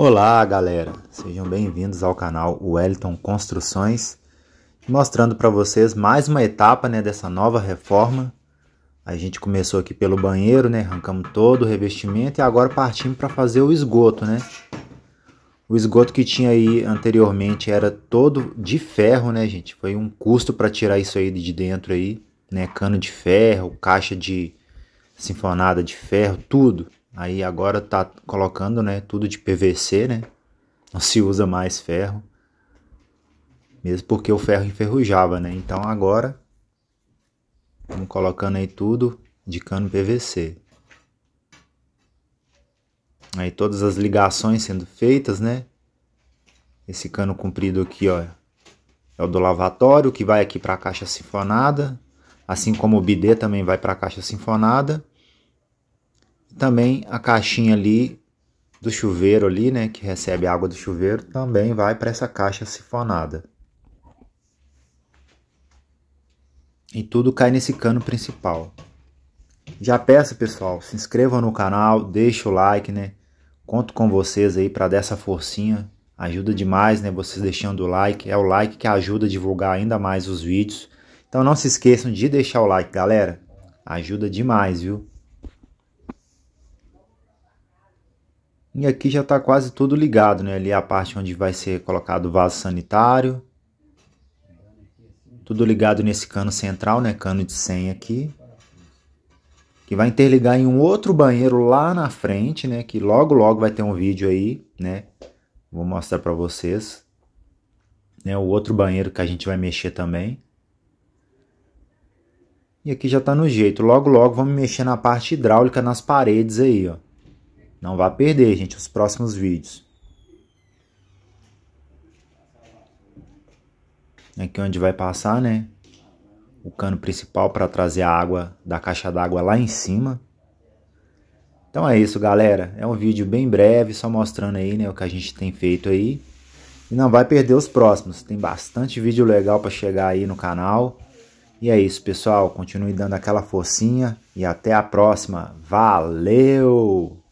Olá, galera. Sejam bem-vindos ao canal Wellington Construções, mostrando para vocês mais uma etapa, né, dessa nova reforma. A gente começou aqui pelo banheiro, né, arrancamos todo o revestimento e agora partimos para fazer o esgoto, né? O esgoto que tinha aí anteriormente era todo de ferro, né, gente? Foi um custo para tirar isso aí de dentro aí, né? Cano de ferro, caixa de sinfonada de ferro, tudo. Aí agora tá colocando, né, tudo de PVC, né? Não se usa mais ferro. Mesmo porque o ferro enferrujava, né? Então agora vamos colocando aí tudo de cano PVC. Aí todas as ligações sendo feitas, né? Esse cano comprido aqui, ó, é o do lavatório que vai aqui para a caixa sinfonada, assim como o bidê também vai para a caixa sinfonada. Também a caixinha ali do chuveiro ali, né, que recebe a água do chuveiro, também vai para essa caixa sifonada. E tudo cai nesse cano principal. Já peço, pessoal, se inscrevam no canal, deixem o like, né? Conto com vocês aí para dessa forcinha. Ajuda demais, né, vocês deixando o like. É o like que ajuda a divulgar ainda mais os vídeos. Então não se esqueçam de deixar o like, galera. Ajuda demais, viu? E aqui já está quase tudo ligado, né? Ali é a parte onde vai ser colocado o vaso sanitário. Tudo ligado nesse cano central, né? Cano de 100 aqui. Que vai interligar em um outro banheiro lá na frente, né? Que logo, logo vai ter um vídeo aí, né? Vou mostrar para vocês. Né? O outro banheiro que a gente vai mexer também. E aqui já está no jeito. Logo, logo vamos mexer na parte hidráulica nas paredes aí, ó. Não vá perder, gente, os próximos vídeos. Aqui onde vai passar, né? O cano principal para trazer a água da caixa d'água lá em cima. Então é isso, galera. É um vídeo bem breve, só mostrando aí, né, o que a gente tem feito aí. E não vai perder os próximos. Tem bastante vídeo legal para chegar aí no canal. E é isso, pessoal. Continue dando aquela forcinha e até a próxima. Valeu!